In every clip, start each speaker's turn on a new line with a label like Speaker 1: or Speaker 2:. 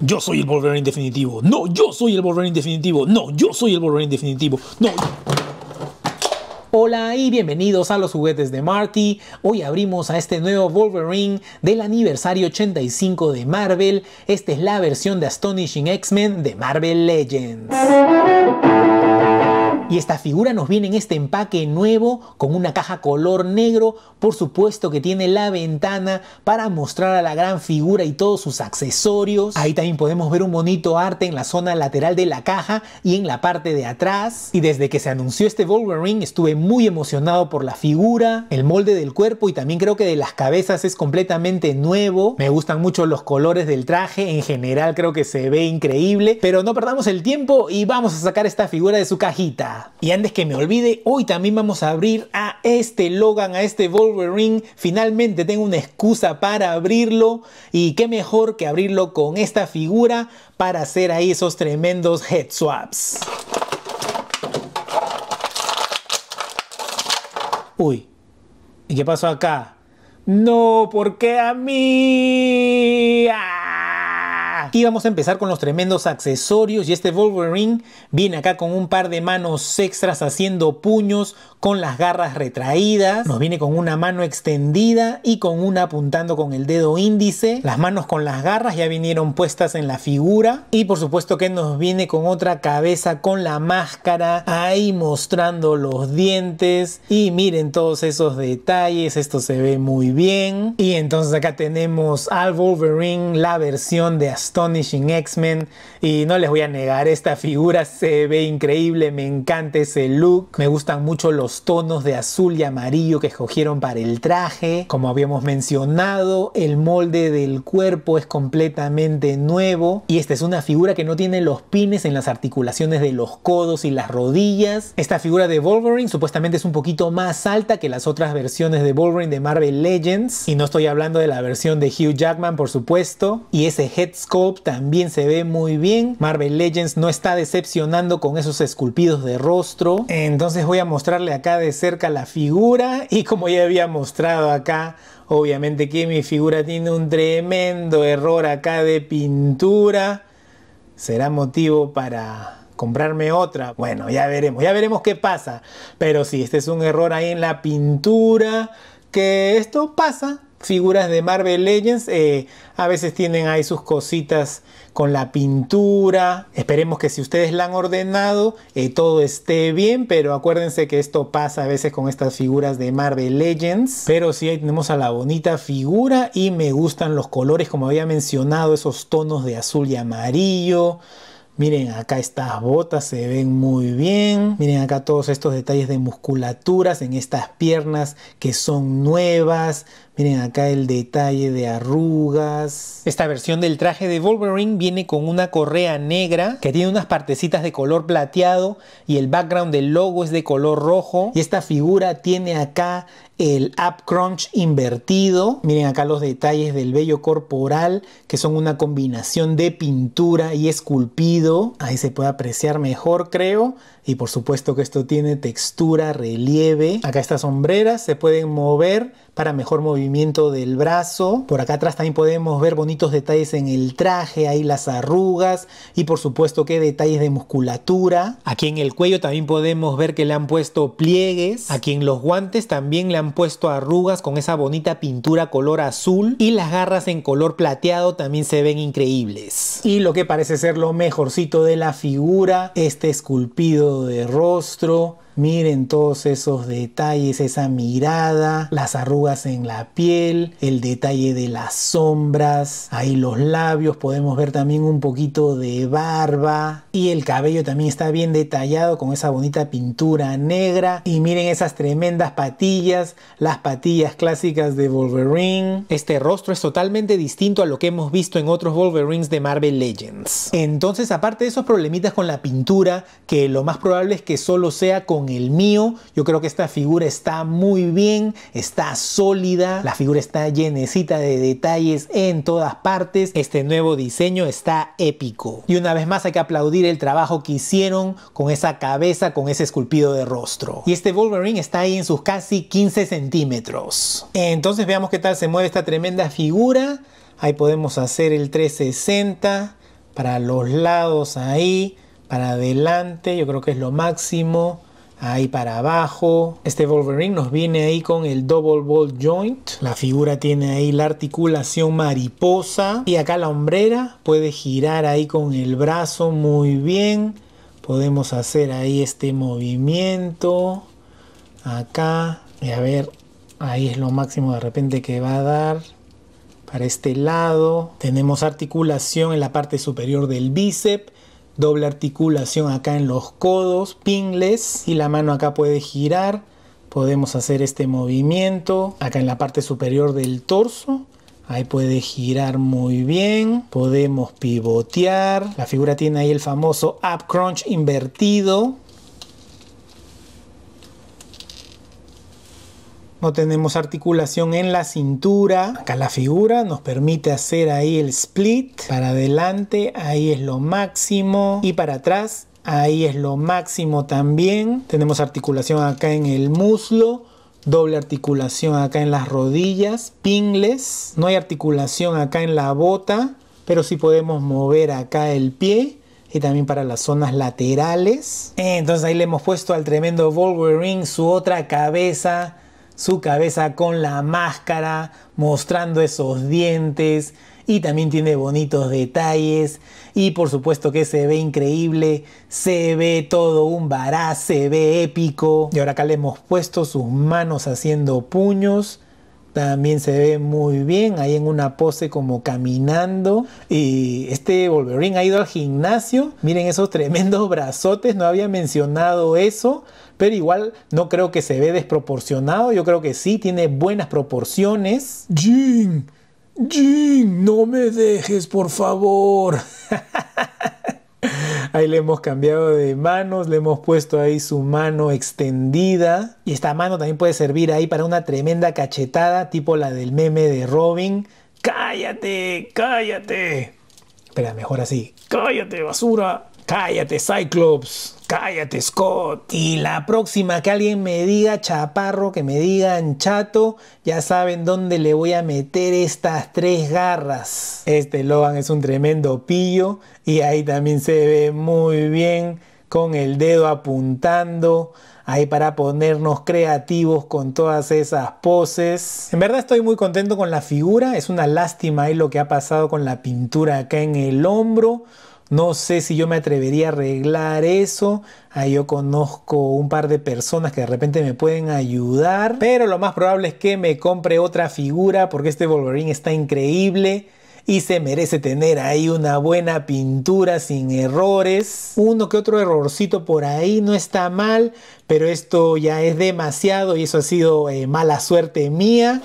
Speaker 1: yo soy el Wolverine definitivo. No, yo soy el Wolverine definitivo. No, yo soy el Wolverine definitivo. No. Hola y bienvenidos a los juguetes de Marty. Hoy abrimos a este nuevo Wolverine del aniversario 85 de Marvel. Esta es la versión de Astonishing X-Men de Marvel Legends. Y esta figura nos viene en este empaque nuevo con una caja color negro, por supuesto que tiene la ventana para mostrar a la gran figura y todos sus accesorios. Ahí también podemos ver un bonito arte en la zona lateral de la caja y en la parte de atrás. Y desde que se anunció este Wolverine estuve muy emocionado por la figura, el molde del cuerpo y también creo que de las cabezas es completamente nuevo. Me gustan mucho los colores del traje, en general creo que se ve increíble, pero no perdamos el tiempo y vamos a sacar esta figura de su cajita. Y antes que me olvide, hoy también vamos a abrir a este Logan, a este Wolverine. Finalmente tengo una excusa para abrirlo y qué mejor que abrirlo con esta figura para hacer ahí esos tremendos head swaps. Uy, ¿y qué pasó acá? No, ¿por qué a mí? ¡ah! Aquí vamos a empezar con los tremendos accesorios y este Wolverine viene acá con un par de manos extras haciendo puños con las garras retraídas. Nos viene con una mano extendida y con una apuntando con el dedo índice. Las manos con las garras ya vinieron puestas en la figura y por supuesto que nos viene con otra cabeza con la máscara ahí mostrando los dientes y miren todos esos detalles. Esto se ve muy bien. Y entonces acá tenemos al Wolverine la versión de Astor X-Men. Y no les voy a negar, esta figura se ve increíble, me encanta ese look. Me gustan mucho los tonos de azul y amarillo que escogieron para el traje. Como habíamos mencionado, el molde del cuerpo es completamente nuevo. Y esta es una figura que no tiene los pines en las articulaciones de los codos y las rodillas. Esta figura de Wolverine supuestamente es un poquito más alta que las otras versiones de Wolverine de Marvel Legends. Y no estoy hablando de la versión de Hugh Jackman, por supuesto. Y ese head sculpt también se ve muy bien. Marvel Legends no está decepcionando con esos esculpidos de rostro. Entonces voy a mostrarle acá de cerca la figura y como ya había mostrado acá Obviamente que mi figura tiene un tremendo error acá de pintura. Será motivo para comprarme otra. Bueno, ya veremos, ya veremos qué pasa. Pero si este es un error ahí en la pintura. Que esto pasa, figuras de Marvel Legends eh, a veces tienen ahí sus cositas con la pintura. Esperemos que si ustedes la han ordenado eh, todo esté bien, pero acuérdense que esto pasa a veces con estas figuras de Marvel Legends. Pero sí, ahí tenemos a la bonita figura y me gustan los colores, como había mencionado, esos tonos de azul y amarillo. Miren, acá estas botas se ven muy bien. Miren acá todos estos detalles de musculaturas en estas piernas que son nuevas. Miren acá el detalle de arrugas. Esta versión del traje de Wolverine viene con una correa negra que tiene unas partecitas de color plateado y el background del logo es de color rojo. Y esta figura tiene acá el up crunch invertido. Miren acá los detalles del vello corporal que son una combinación de pintura y esculpido ahí se puede apreciar mejor creo y por supuesto que esto tiene textura, relieve, acá estas sombreras se pueden mover para mejor movimiento del brazo. Por acá atrás también podemos ver bonitos detalles en el traje, ahí las arrugas y por supuesto que detalles de musculatura. Aquí en el cuello también podemos ver que le han puesto pliegues. Aquí en los guantes también le han puesto arrugas con esa bonita pintura color azul y las garras en color plateado también se ven increíbles. Y lo que parece ser lo mejorcito de la figura, este esculpido de rostro Miren todos esos detalles, esa mirada, las arrugas en la piel, el detalle de las sombras, ahí los labios, podemos ver también un poquito de barba y el cabello también está bien detallado con esa bonita pintura negra y miren esas tremendas patillas, las patillas clásicas de Wolverine. Este rostro es totalmente distinto a lo que hemos visto en otros Wolverines de Marvel Legends. Entonces aparte de esos problemitas con la pintura, que lo más probable es que solo sea con el mío. Yo creo que esta figura está muy bien, está sólida, la figura está llenecita de detalles en todas partes. Este nuevo diseño está épico. Y una vez más hay que aplaudir el trabajo que hicieron con esa cabeza, con ese esculpido de rostro. Y este Wolverine está ahí en sus casi 15 centímetros. Entonces veamos qué tal se mueve esta tremenda figura. Ahí podemos hacer el 360 para los lados ahí, para adelante, yo creo que es lo máximo ahí para abajo. Este Wolverine nos viene ahí con el double ball joint. La figura tiene ahí la articulación mariposa y acá la hombrera puede girar ahí con el brazo muy bien. Podemos hacer ahí este movimiento acá y a ver ahí es lo máximo de repente que va a dar para este lado tenemos articulación en la parte superior del bíceps doble articulación acá en los codos, pingles y la mano acá puede girar. Podemos hacer este movimiento acá en la parte superior del torso. Ahí puede girar muy bien. Podemos pivotear. La figura tiene ahí el famoso up crunch invertido. no tenemos articulación en la cintura. Acá la figura nos permite hacer ahí el split. Para adelante, ahí es lo máximo. Y para atrás, ahí es lo máximo también. Tenemos articulación acá en el muslo. Doble articulación acá en las rodillas. Pingles. No hay articulación acá en la bota. Pero sí podemos mover acá el pie y también para las zonas laterales. Eh, entonces ahí le hemos puesto al tremendo Wolverine su otra cabeza su cabeza con la máscara, mostrando esos dientes y también tiene bonitos detalles y por supuesto que se ve increíble, se ve todo un varaz, se ve épico. Y ahora acá le hemos puesto sus manos haciendo puños. También se ve muy bien ahí en una pose como caminando. Y este Wolverine ha ido al gimnasio. Miren esos tremendos brazotes. No había mencionado eso pero igual no creo que se ve desproporcionado. Yo creo que sí, tiene buenas proporciones. Jin Jin no me dejes, por favor. Ahí le hemos cambiado de manos, le hemos puesto ahí su mano extendida. Y esta mano también puede servir ahí para una tremenda cachetada, tipo la del meme de Robin. ¡Cállate! ¡Cállate! Espera, mejor así. ¡Cállate, basura! Cállate, Cyclops. Cállate, Scott. Y la próxima que alguien me diga chaparro, que me digan chato, ya saben dónde le voy a meter estas tres garras. Este Logan es un tremendo pillo y ahí también se ve muy bien con el dedo apuntando. Ahí para ponernos creativos con todas esas poses. En verdad estoy muy contento con la figura. Es una lástima ahí lo que ha pasado con la pintura acá en el hombro no sé si yo me atrevería a arreglar eso. Ahí yo conozco un par de personas que de repente me pueden ayudar. Pero lo más probable es que me compre otra figura porque este Wolverine está increíble y se merece tener ahí una buena pintura sin errores. Uno que otro errorcito por ahí no está mal, pero esto ya es demasiado y eso ha sido eh, mala suerte mía.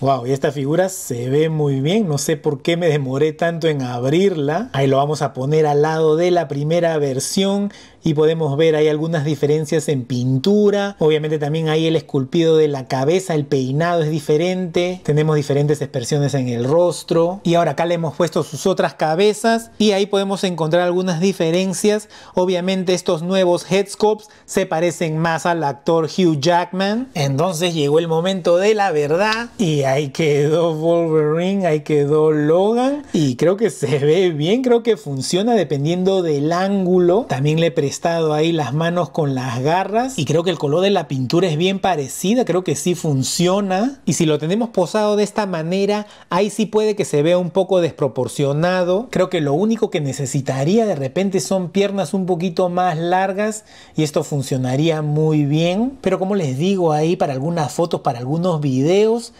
Speaker 1: Wow, y esta figura se ve muy bien, no sé por qué me demoré tanto en abrirla. Ahí lo vamos a poner al lado de la primera versión y podemos ver hay algunas diferencias en pintura, obviamente también hay el esculpido de la cabeza, el peinado es diferente, tenemos diferentes expresiones en el rostro y ahora acá le hemos puesto sus otras cabezas y ahí podemos encontrar algunas diferencias, obviamente estos nuevos headscopes se parecen más al actor Hugh Jackman, entonces llegó el momento de la verdad y ahí quedó Wolverine, ahí quedó Logan y creo que se ve bien, creo que funciona dependiendo del ángulo, también le presento estado ahí las manos con las garras y creo que el color de la pintura es bien parecida, creo que sí funciona y si lo tenemos posado de esta manera ahí sí puede que se vea un poco desproporcionado, creo que lo único que necesitaría de repente son piernas un poquito más largas y esto funcionaría muy bien, pero como les digo ahí para algunas fotos, para algunos videos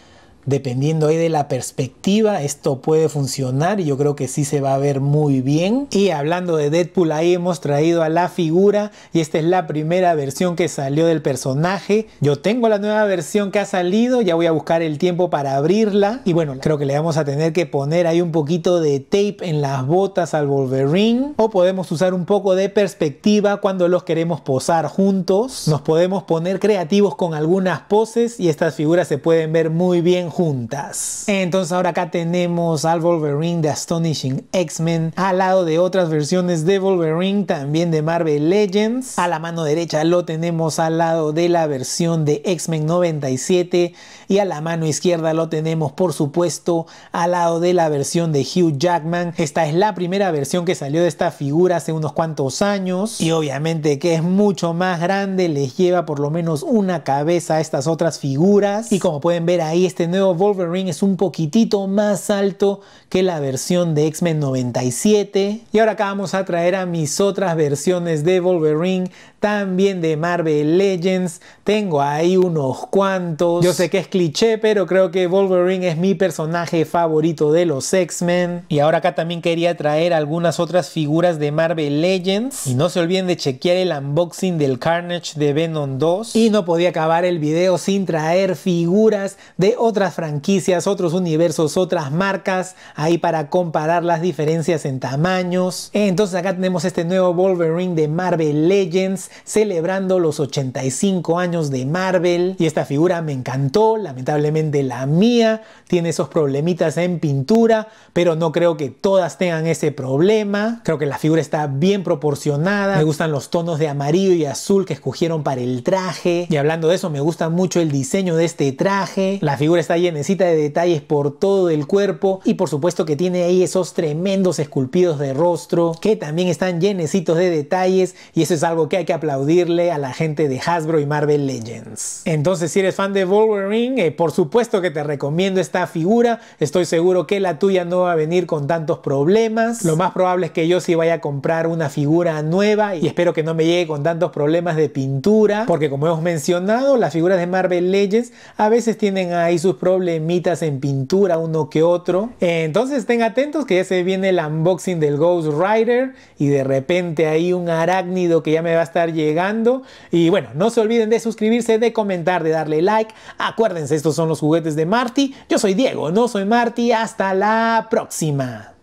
Speaker 1: Dependiendo ahí de la perspectiva, esto puede funcionar. y Yo creo que sí se va a ver muy bien. Y hablando de Deadpool, ahí hemos traído a la figura. Y esta es la primera versión que salió del personaje. Yo tengo la nueva versión que ha salido. Ya voy a buscar el tiempo para abrirla. Y bueno, creo que le vamos a tener que poner ahí un poquito de tape en las botas al Wolverine. O podemos usar un poco de perspectiva cuando los queremos posar juntos. Nos podemos poner creativos con algunas poses. Y estas figuras se pueden ver muy bien juntas. Entonces ahora acá tenemos al Wolverine de Astonishing X-Men al lado de otras versiones de Wolverine también de Marvel Legends. A la mano derecha lo tenemos al lado de la versión de X-Men 97 y a la mano izquierda lo tenemos por supuesto al lado de la versión de Hugh Jackman. Esta es la primera versión que salió de esta figura hace unos cuantos años y obviamente que es mucho más grande, les lleva por lo menos una cabeza a estas otras figuras y como pueden ver ahí este nuevo Wolverine es un poquitito más alto que la versión de X-Men 97. Y ahora acá vamos a traer a mis otras versiones de Wolverine, también de Marvel Legends. Tengo ahí unos cuantos. Yo sé que es cliché, pero creo que Wolverine es mi personaje favorito de los X-Men. Y ahora acá también quería traer algunas otras figuras de Marvel Legends. Y no se olviden de chequear el unboxing del Carnage de Venom 2. Y no podía acabar el video sin traer figuras de otras franquicias, otros universos, otras marcas, ahí para comparar las diferencias en tamaños. Eh, entonces acá tenemos este nuevo Wolverine de Marvel Legends, celebrando los 85 años de Marvel. Y esta figura me encantó, lamentablemente la mía tiene esos problemitas en pintura, pero no creo que todas tengan ese problema. Creo que la figura está bien proporcionada, me gustan los tonos de amarillo y azul que escogieron para el traje. Y hablando de eso, me gusta mucho el diseño de este traje. La figura está llenecita de detalles por todo el cuerpo y por supuesto que tiene ahí esos tremendos esculpidos de rostro que también están llenecitos de detalles y eso es algo que hay que aplaudirle a la gente de Hasbro y Marvel Legends. Entonces si eres fan de Wolverine, eh, por supuesto que te recomiendo esta figura, estoy seguro que la tuya no va a venir con tantos problemas, lo más probable es que yo sí vaya a comprar una figura nueva y espero que no me llegue con tantos problemas de pintura porque como hemos mencionado las figuras de Marvel Legends a veces tienen ahí sus problemas problemitas en pintura uno que otro. Entonces estén atentos que ya se viene el unboxing del Ghost Rider y de repente hay un arácnido que ya me va a estar llegando. Y bueno, no se olviden de suscribirse, de comentar, de darle like. Acuérdense, estos son los juguetes de Marty. Yo soy Diego, no soy Marty. Hasta la próxima.